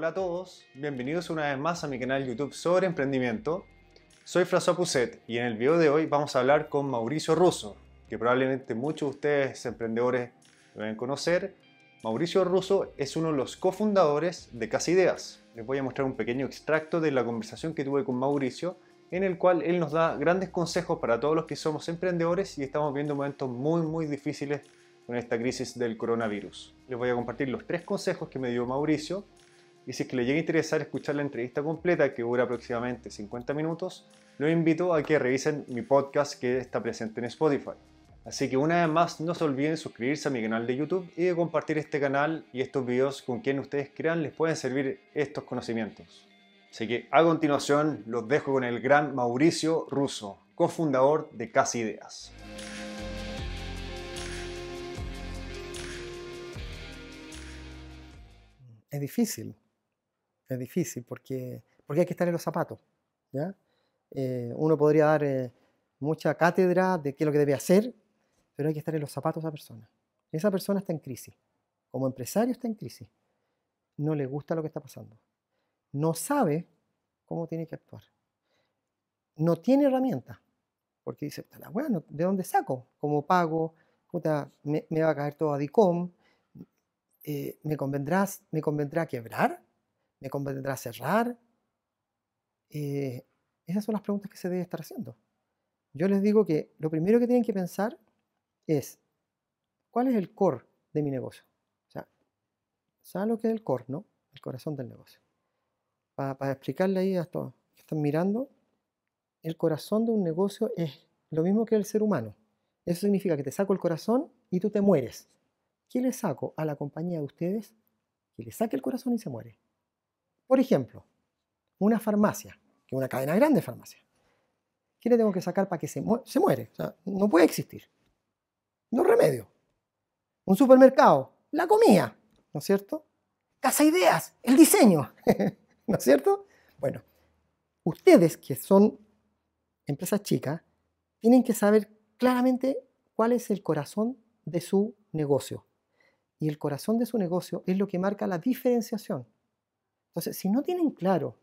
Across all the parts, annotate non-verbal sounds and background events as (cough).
Hola a todos, bienvenidos una vez más a mi canal YouTube sobre emprendimiento. Soy François Pousset y en el video de hoy vamos a hablar con Mauricio Russo, que probablemente muchos de ustedes emprendedores deben conocer. Mauricio Russo es uno de los cofundadores de Casa Ideas. Les voy a mostrar un pequeño extracto de la conversación que tuve con Mauricio, en el cual él nos da grandes consejos para todos los que somos emprendedores y estamos viendo momentos muy muy difíciles con esta crisis del coronavirus. Les voy a compartir los tres consejos que me dio Mauricio y si es que le llega a interesar escuchar la entrevista completa, que dura aproximadamente 50 minutos, los invito a que revisen mi podcast que está presente en Spotify. Así que una vez más, no se olviden suscribirse a mi canal de YouTube y de compartir este canal y estos videos con quien ustedes crean les pueden servir estos conocimientos. Así que a continuación los dejo con el gran Mauricio Russo, cofundador de Casi Ideas. Es difícil, es difícil porque, porque hay que estar en los zapatos. ¿ya? Eh, uno podría dar eh, mucha cátedra de qué es lo que debe hacer, pero hay que estar en los zapatos de esa persona. Esa persona está en crisis, como empresario está en crisis. No le gusta lo que está pasando. No sabe cómo tiene que actuar. No tiene herramientas, porque dice, bueno, ¿de dónde saco? ¿Cómo pago? me, va a caer todo a DICOM. Eh, ¿me, convendrás, ¿Me convendrá quebrar? ¿Me convendrá cerrar? Eh, esas son las preguntas que se debe estar haciendo. Yo les digo que lo primero que tienen que pensar es, ¿cuál es el core de mi negocio? O sea, ¿saben lo que es el core, no? El corazón del negocio. Para, explicarle ahí a todos que están mirando, el corazón de un negocio es lo mismo que el ser humano. Eso significa que te saco el corazón y tú te mueres. ¿Qué le saco a la compañía de ustedes? Que le saque el corazón y se muere. Por ejemplo, una farmacia, que es una cadena grande de farmacia, ¿Qué le tengo que sacar para que se, muere? no puede existir. No remedio. Un supermercado, la comida, ¿no es cierto? Casa Ideas, el diseño, (laughs) ¿no es cierto? Bueno, ustedes que son empresas chicas, tienen que saber claramente cuál es el corazón de su negocio. Y el corazón de su negocio es lo que marca la diferenciación. Entonces, si no tienen claro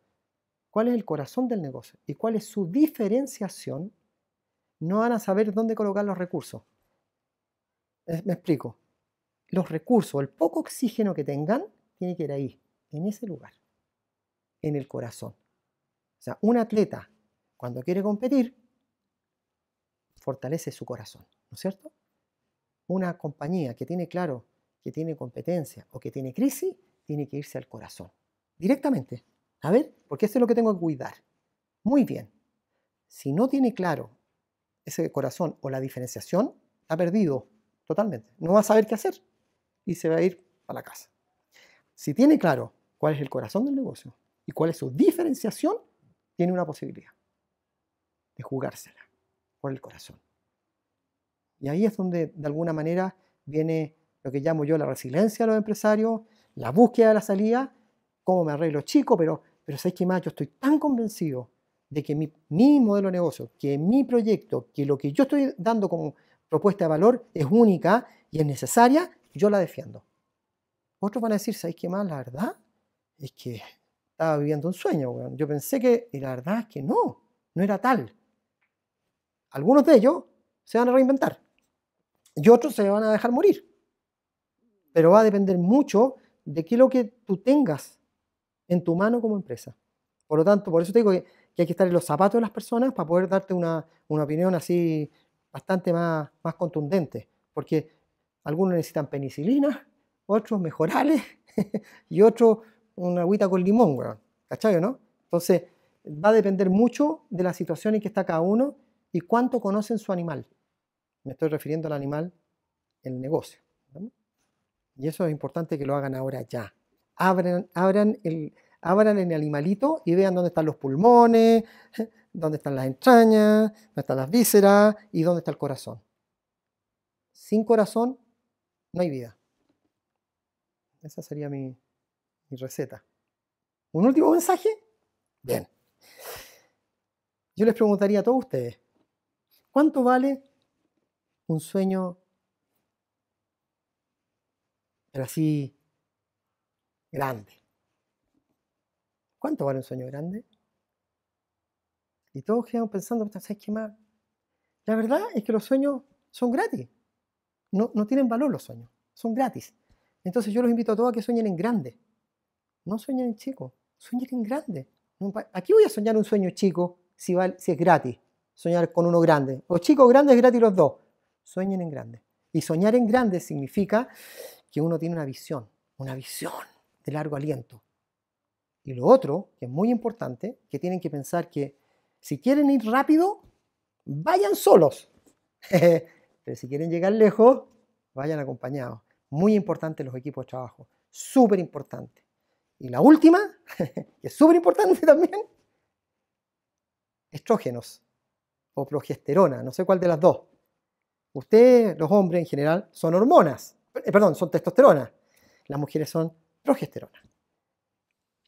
cuál es el corazón del negocio y cuál es su diferenciación, no van a saber dónde colocar los recursos. Me explico. Los recursos, el poco oxígeno que tengan, tiene que ir ahí, en ese lugar, en el corazón. O sea, un atleta, cuando quiere competir, fortalece su corazón, ¿no es cierto? Una compañía que tiene claro que tiene competencia o que tiene crisis, tiene que irse al corazón. Directamente. A ver, porque eso es lo que tengo que cuidar. Muy bien. Si no tiene claro ese corazón o la diferenciación, ha perdido totalmente. No va a saber qué hacer y se va a ir a la casa. Si tiene claro cuál es el corazón del negocio y cuál es su diferenciación, tiene una posibilidad de jugársela por el corazón. Y ahí es donde de alguna manera viene lo que llamo yo la resiliencia de los empresarios, la búsqueda de la salida cómo me arreglo chico, pero, pero ¿sabes qué más? Yo estoy tan convencido de que mi, modelo de negocio, que mi proyecto, que lo que yo estoy dando como propuesta de valor es única y es necesaria, yo la defiendo. Otros van a decir, sabéis qué más? La verdad es que estaba viviendo un sueño, Yo pensé que, y la verdad es que no, no era tal. Algunos de ellos se van a reinventar y otros se van a dejar morir. Pero va a depender mucho de qué es lo que tú tengas en tu mano como empresa. Por lo tanto, por eso te digo que, hay que estar en los zapatos de las personas para poder darte una, una opinión así bastante más, más contundente, porque algunos necesitan penicilina, otros mejorales (laughs) y otros una agüita con limón, ¿Cachai no? Entonces, va a depender mucho de la situación en que está cada uno y cuánto conocen su animal. Me estoy refiriendo al animal, el negocio. Y eso es importante que lo hagan ahora ya abran, el, abran el animalito y vean dónde están los pulmones, (laughs) dónde están las entrañas, dónde están las vísceras y dónde está el corazón. Sin corazón no hay vida. Esa sería mi, mi receta. ¿Un último mensaje? Bien. Yo les preguntaría a todos ustedes, ¿cuánto vale un sueño pero así grande. ¿Cuánto vale un sueño grande? Y todos quedamos pensando, ¿sabes qué más? La verdad es que los sueños son gratis. No, no tienen valor los sueños, son gratis. Entonces yo los invito a todos a que sueñen en grande. No sueñen en chico, sueñen en grande. Aquí voy a soñar un sueño chico si, vale, si es gratis. Soñar con uno grande. O chico grande es gratis los dos. Sueñen en grande. Y soñar en grande significa que uno tiene una visión, una visión de largo aliento. Y lo otro, que es muy importante, que tienen que pensar que si quieren ir rápido, vayan solos. (laughs) Pero si quieren llegar lejos, vayan acompañados. Muy importante los equipos de trabajo. Súper importante. Y la última, (laughs) que es súper importante también, estrógenos o progesterona, no sé cuál de las dos. Ustedes, los hombres en general, son hormonas, eh, perdón, son testosterona. Las mujeres son progesterona.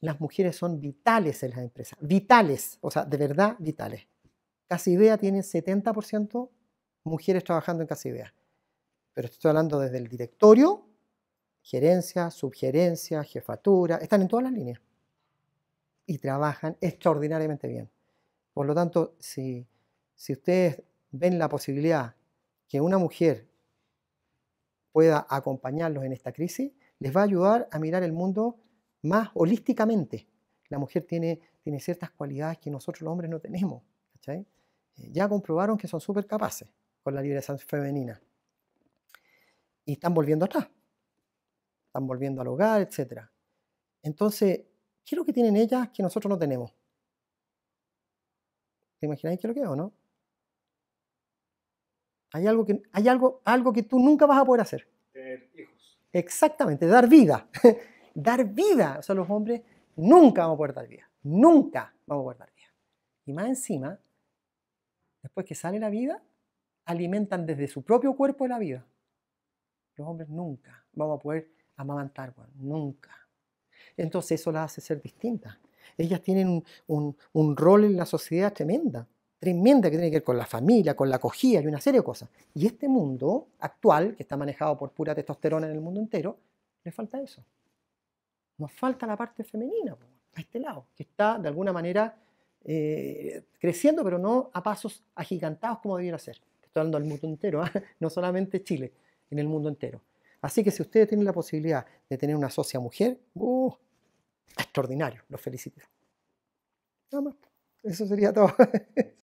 Las mujeres son vitales en las empresas, vitales, o sea, de verdad vitales. Casidea tiene 70% mujeres trabajando en Casidea, pero estoy hablando desde el directorio, gerencia, subgerencia, jefatura, están en todas las líneas y trabajan extraordinariamente bien. Por lo tanto, si, si ustedes ven la posibilidad que una mujer pueda acompañarlos en esta crisis, les va a ayudar a mirar el mundo más holísticamente. La mujer tiene, tiene ciertas cualidades que nosotros los hombres no tenemos. Eh, ya comprobaron que son súper capaces con la liberación femenina. Y están volviendo atrás. Están volviendo al hogar, etc. Entonces, ¿qué es lo que tienen ellas que nosotros no tenemos? ¿Te imagináis qué es lo que es o no? Hay algo que, hay algo, algo que tú nunca vas a poder hacer. Exactamente, dar vida. (laughs) dar vida. O sea, los hombres nunca vamos a poder dar vida. Nunca vamos a poder dar vida. Y más encima, después que sale la vida, alimentan desde su propio cuerpo la vida. Los hombres nunca vamos a poder amamantar, bueno, nunca. Entonces eso las hace ser distintas. Ellas tienen un rol en la sociedad tremenda tremenda que tiene que ver con la familia, con la acogida y una serie de cosas. Y este mundo actual, que está manejado por pura testosterona en el mundo entero, le falta eso. Nos falta la parte femenina, a este lado, que está de alguna manera eh, creciendo, pero no a pasos agigantados como debiera ser. Estoy hablando del mundo entero, ¿ah? (laughs) no solamente Chile, en el mundo entero. Así que si ustedes tienen la posibilidad de tener una socia mujer, uh, extraordinario, los felicito. Nada más, eso sería todo. (laughs)